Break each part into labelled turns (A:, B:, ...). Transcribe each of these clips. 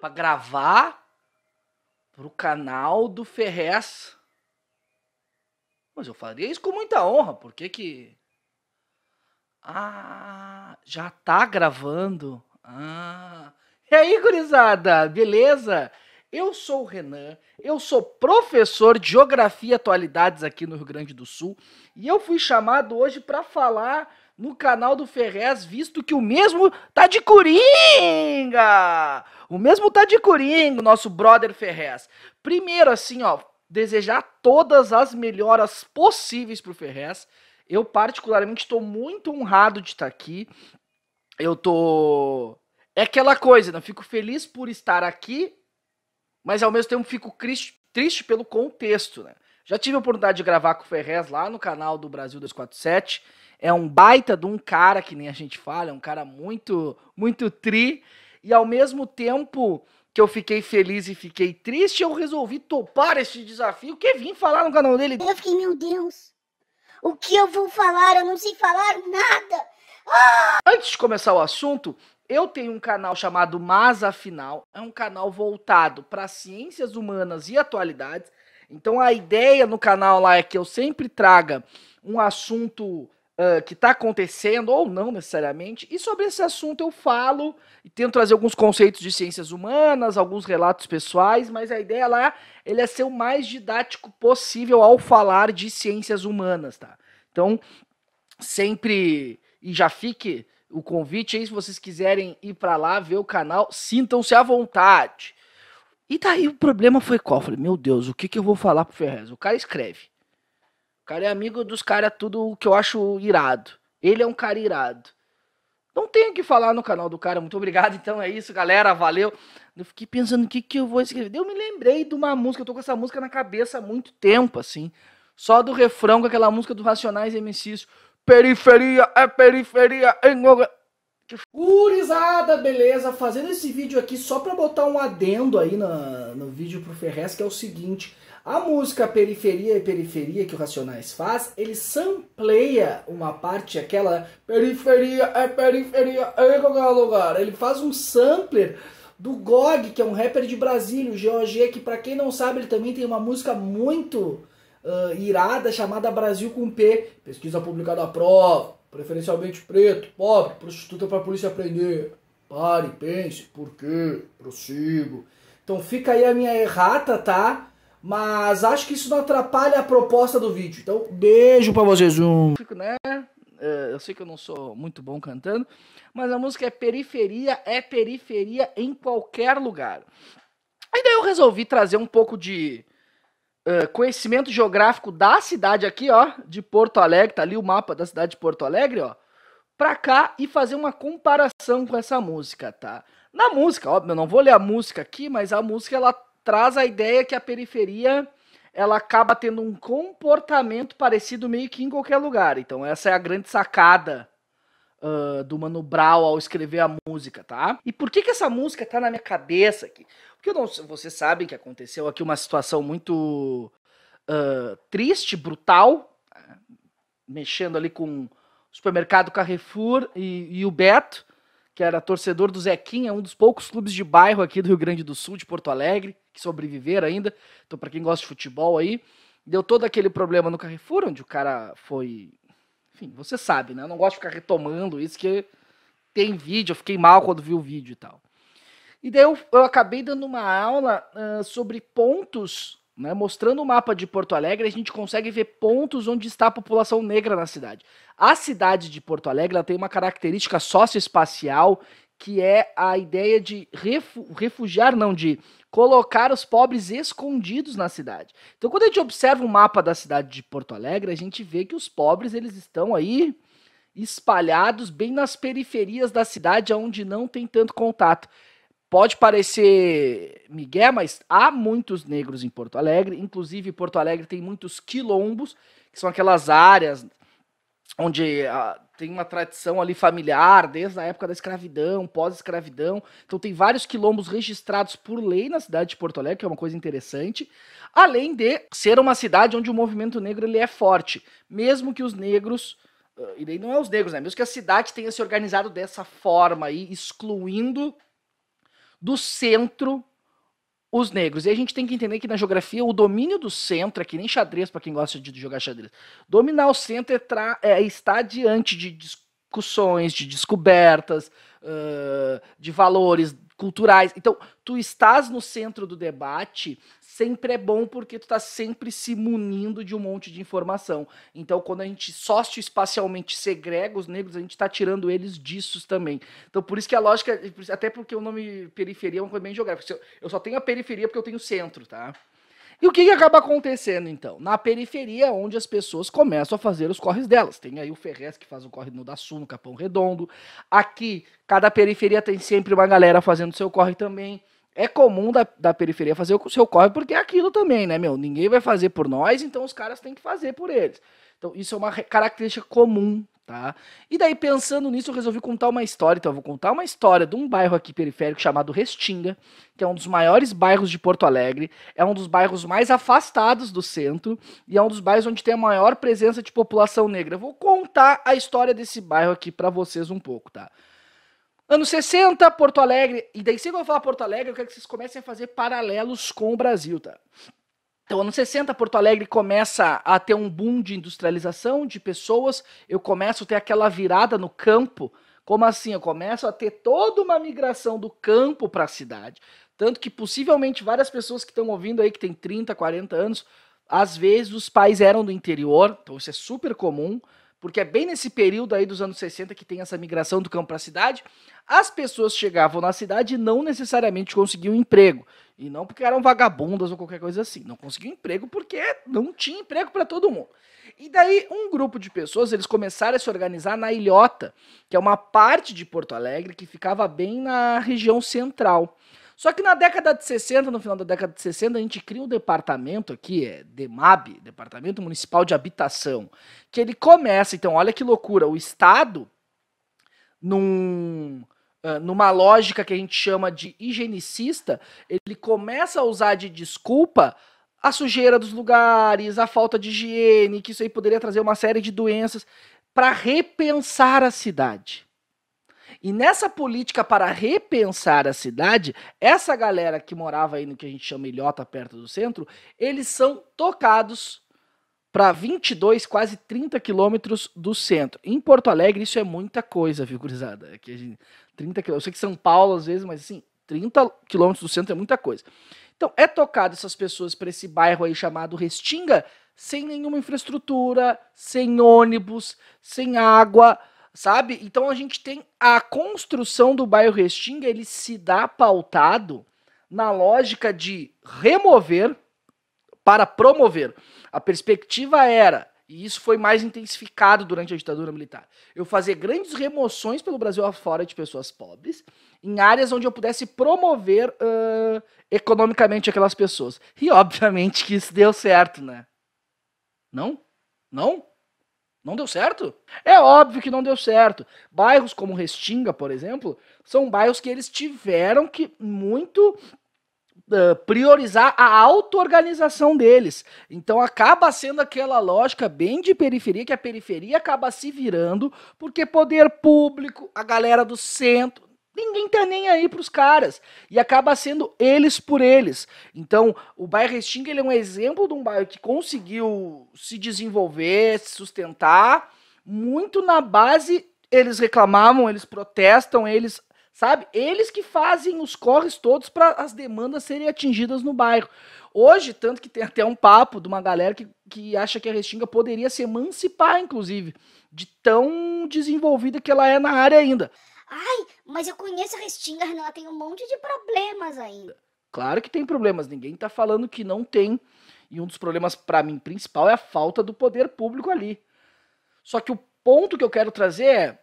A: para gravar pro canal do Ferrez. Mas eu faria isso com muita honra, porque que. Ah, já tá gravando. Ah. E aí, gurizada, beleza? Eu sou o Renan, eu sou professor de Geografia e Atualidades aqui no Rio Grande do Sul e eu fui chamado hoje para falar no canal do Ferrez, visto que o mesmo tá de coringa. O mesmo tá de coringa, nosso brother Ferrez. Primeiro, assim, ó, desejar todas as melhoras possíveis pro Ferrez. Eu, particularmente, estou muito honrado de estar tá aqui. Eu tô. É aquela coisa, não né, fico feliz por estar aqui, mas ao mesmo tempo fico triste pelo contexto, né? Já tive a oportunidade de gravar com o Ferrez lá no canal do Brasil 247 é um baita de um cara, que nem a gente fala, é um cara muito, muito tri. E ao mesmo tempo que eu fiquei feliz e fiquei triste, eu resolvi topar esse desafio, que vim falar no canal dele. Eu fiquei, meu Deus, o que eu vou falar? Eu não sei falar nada. Ah! Antes de começar o assunto, eu tenho um canal chamado Mas Afinal, é um canal voltado para ciências humanas e atualidades. Então a ideia no canal lá é que eu sempre traga um assunto ah, que está acontecendo, ou não necessariamente, e sobre esse assunto eu falo e tento trazer alguns conceitos de ciências humanas, alguns relatos pessoais, mas a ideia lá ele é ser o mais didático possível ao falar de ciências humanas, tá? Então, sempre, e já fique o convite aí, se vocês quiserem ir para lá ver o canal, sintam-se à vontade. E daí tá o problema foi qual? Eu falei, meu Deus, o que, que eu vou falar pro Ferrez? O cara escreve cara é amigo dos caras, tudo que eu acho irado. Ele é um cara irado. Não tenho o que falar no canal do cara. Muito obrigado, então é isso, galera. Valeu. Eu fiquei pensando o que, que eu vou escrever. Eu me lembrei de uma música, eu tô com essa música na cabeça há muito tempo, assim. Só do refrão com aquela música do Racionais MCs. Periferia é periferia. Em... Urizada, beleza? Fazendo esse vídeo aqui só para botar um adendo aí na, no vídeo pro Ferrez, que é o seguinte. A música Periferia e Periferia que o Racionais faz, ele sampleia uma parte, aquela periferia é periferia é qualquer lugar. Ele faz um sampler do GOG, que é um rapper de Brasília, o GOG, que para quem não sabe, ele também tem uma música muito uh, irada chamada Brasil com P, pesquisa publicada da prova preferencialmente preto, pobre, prostituta para a polícia prender. Pare, pense, por quê? Prossigo. Então fica aí a minha errata, tá? Mas acho que isso não atrapalha a proposta do vídeo. Então, beijo para vocês. Um... Né? É, eu sei que eu não sou muito bom cantando, mas a música é periferia, é periferia em qualquer lugar. E daí eu resolvi trazer um pouco de ah, conhecimento geográfico da cidade aqui, ó, de Porto Alegre, tá ali o mapa da cidade de Porto Alegre, ó, pra cá e fazer uma comparação com essa música, tá? Na música, óbvio, eu não vou ler a música aqui, mas a música ela traz a ideia que a periferia ela acaba tendo um comportamento parecido meio que em qualquer lugar. Então essa é a grande sacada uh, do Mano Brown ao escrever a música, tá? E por que, que essa música tá na minha cabeça aqui? Porque não, vocês sabem que aconteceu aqui uma situação muito uh, triste, brutal, mexendo ali com o supermercado Carrefour e, e o Beto, que era torcedor do Zequinha, um dos poucos clubes de bairro aqui do Rio Grande do Sul, de Porto Alegre, que sobreviveram ainda. Então, para quem gosta de futebol aí, deu todo aquele problema no Carrefour, onde o cara foi enfim, você sabe, né? Eu não gosto de ficar retomando isso, que tem vídeo, eu fiquei mal quando vi o vídeo e tal. E daí eu, eu acabei dando uma aula uh, sobre pontos, né? Mostrando o mapa de Porto Alegre, a gente consegue ver pontos onde está a população negra na cidade. A cidade de Porto Alegre tem uma característica socioespacial que é a ideia de refu refugiar, não, de colocar os pobres escondidos na cidade. Então, quando a gente observa o um mapa da cidade de Porto Alegre, a gente vê que os pobres eles estão aí espalhados bem nas periferias da cidade, onde não tem tanto contato. Pode parecer migué, mas há muitos negros em Porto Alegre, inclusive Porto Alegre tem muitos quilombos, que são aquelas áreas onde a, ah, tem uma tradição ali familiar desde a época da escravidão, pós-escravidão. Então tem vários quilombos registrados por lei na cidade de Porto Alegre, que é uma coisa interessante, além de ser uma cidade onde o movimento negro ele é forte, mesmo que os negros ah, e daí não é os negros, né? Mesmo que a cidade tenha se organizado dessa forma aí, excluindo do centro os negros. E a gente tem que entender que na geografia o domínio do centro, é que nem xadrez para quem gosta de jogar xadrez, dominar o centro é, tra, é, é estar diante de discussões, de descobertas, uh, de valores culturais. Então, tu estás no centro do debate sempre é bom porque tu tá sempre se munindo de um monte de informação. Então, quando a gente socioespacialmente segrega os negros, a gente tá tirando eles disso também. Então, por isso que a lógica, até porque o nome periferia é uma coisa bem geográfica. Eu só tenho a periferia porque eu tenho o centro, tá? E o que, que, acaba acontecendo, então? Na periferia, onde as pessoas começam a fazer os corres delas. Tem aí o Ferrez que faz o corre no Daçu, no Capão Redondo. Aqui, cada periferia tem sempre uma galera fazendo seu corre também. É comum da, da periferia fazer o seu corre porque é aquilo também, né, meu? Ninguém vai fazer por nós, então os caras têm que fazer por eles. Então, isso é uma característica comum, tá? E daí, pensando nisso, eu resolvi contar uma história. Então, eu vou contar uma história de um bairro aqui periférico chamado Restinga, que é um dos maiores bairros de Porto Alegre, é um dos bairros mais afastados do centro e é um dos bairros onde tem a maior presença de população negra. Eu vou contar a história desse bairro aqui para vocês um pouco, tá? Anos 60, Porto Alegre. E daí, sempre que eu falar Porto Alegre, eu quero que vocês comecem a fazer paralelos com o Brasil, tá? Então, anos 60, Porto Alegre começa a ter um boom de industrialização, de pessoas. Eu começo a ter aquela virada no campo. Como assim? Eu começo a ter toda uma migração do campo para a cidade. Tanto que possivelmente várias pessoas que estão ouvindo aí, que tem 30, 40 anos, às vezes os pais eram do interior, então isso é super comum porque é bem nesse período aí dos anos 60 que tem essa migração do campo para a cidade, as pessoas chegavam na cidade e não necessariamente conseguiam emprego. E não porque eram vagabundas ou qualquer coisa assim. Não conseguiam emprego porque não tinha emprego para todo mundo. E daí um grupo de pessoas, eles começaram a se organizar na Ilhota, que é uma parte de Porto Alegre que ficava bem na região central. Só que na década de 60, no final da década de 60, a gente cria um departamento aqui, é DEMAB, Departamento Municipal de Habitação, que ele começa, então, olha que loucura, o Estado, num, ah, numa lógica que a gente chama de higienicista, ele começa a usar de desculpa a sujeira dos lugares, a falta de higiene, que isso aí poderia trazer uma série de doenças, para repensar a cidade. E nessa política para repensar a cidade, essa galera que morava aí no que a gente chama Ilhota, perto do centro, eles são tocados para 22, quase 30 quilômetros do centro. Em Porto Alegre, isso é muita coisa, viu, gurizada? É a gente, 30 quilômetros. Eu sei que São Paulo, às vezes, mas assim, 30 quilômetros do centro é muita coisa. Então, é tocado essas pessoas para esse bairro aí chamado Restinga, sem nenhuma infraestrutura, sem ônibus, sem água, sabe? Então a gente tem a construção do bairro Restinga, ele se dá pautado na lógica de remover para promover. A perspectiva era, e isso foi mais intensificado durante a ditadura militar, eu fazer grandes remoções pelo Brasil afora de pessoas pobres, em áreas onde eu pudesse promover uh, economicamente aquelas pessoas. E obviamente que isso deu certo, né? Não? Não? Não deu certo? É óbvio que não deu certo. Bairros como Restinga, por exemplo, são bairros que eles tiveram que muito uh, priorizar a auto-organização deles. Então acaba sendo aquela lógica bem de periferia, que a periferia acaba se virando, porque poder público, a galera do centro, Ninguém tá nem aí pros caras. E acaba sendo eles por eles. Então, o bairro Restinga ele é um exemplo de um bairro que conseguiu se desenvolver, se sustentar, muito na base. Eles reclamavam, eles protestam, eles sabe? Eles que fazem os corres todos para as demandas serem atingidas no bairro. Hoje, tanto que tem até um papo de uma galera que, que acha que a Restinga poderia se emancipar, inclusive, de tão desenvolvida que ela é na área ainda. Ai, mas eu conheço a Restinga, ela tem um monte de problemas ainda. Claro que tem problemas, ninguém tá falando que não tem. E um dos problemas, para mim, principal é a falta do poder público ali. Só que o ponto que eu quero trazer é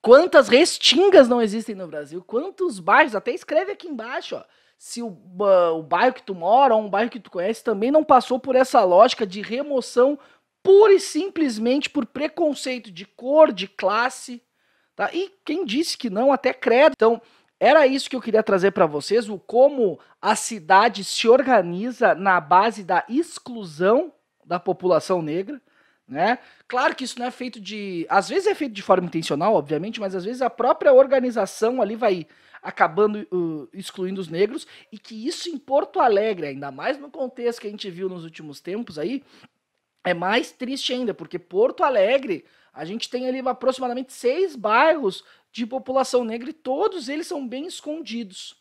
A: quantas restingas não existem no Brasil, quantos bairros, até escreve aqui embaixo, ó, se o, o bairro que tu mora ou um bairro que tu conhece também não passou por essa lógica de remoção pura e simplesmente por preconceito de cor, de classe, Tá? E quem disse que não, até credo. Então, era isso que eu queria trazer para vocês, o como a cidade se organiza na base da exclusão da população negra, né? Claro que isso não é feito de, às vezes é feito de forma intencional, obviamente, mas às vezes a própria organização ali vai acabando uh, excluindo os negros e que isso em Porto Alegre, ainda mais no contexto que a gente viu nos últimos tempos aí, é mais triste ainda, porque Porto Alegre a gente tem ali aproximadamente seis bairros de população negra e todos eles são bem escondidos.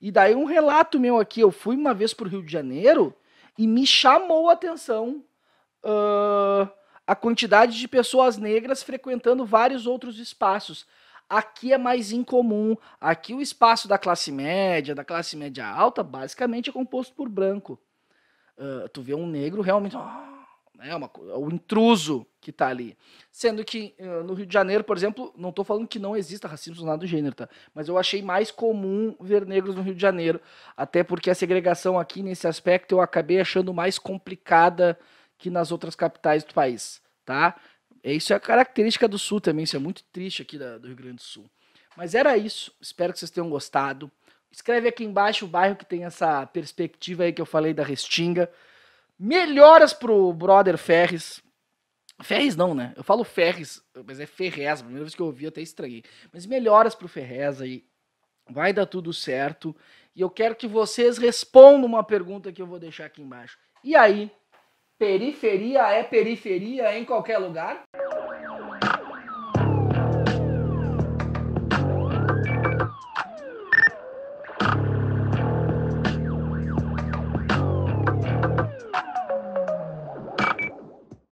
A: E daí um relato meu aqui, eu fui uma vez para o Rio de Janeiro e me chamou a atenção uh, a quantidade de pessoas negras frequentando vários outros espaços. Aqui é mais incomum. Aqui o espaço da classe média, da classe média alta, basicamente é composto por branco. Uh, tu vê um negro realmente. Oh, né? Uma, o intruso que está ali. Sendo que eh, no Rio de Janeiro, por exemplo, não estou falando que não exista racismo nada do gênero, tá? Mas eu achei mais comum ver negros no Rio de Janeiro, até porque a segregação aqui nesse aspecto eu acabei achando mais complicada que nas outras capitais do país, tá? É, isso é a característica do Sul também, isso é muito triste aqui da, do Rio Grande do Sul. Mas era isso, espero que vocês tenham gostado. Escreve aqui embaixo o bairro que tem essa perspectiva aí que eu falei da Restinga. Melhoras pro brother Ferris. Ferris não, né? Eu falo Ferris, mas é Ferrez. A primeira vez que eu ouvi até estranhei. Mas melhoras pro Ferrez aí. Vai dar tudo certo. E eu quero que vocês respondam uma pergunta que eu vou deixar aqui embaixo. E aí, periferia é periferia em qualquer lugar?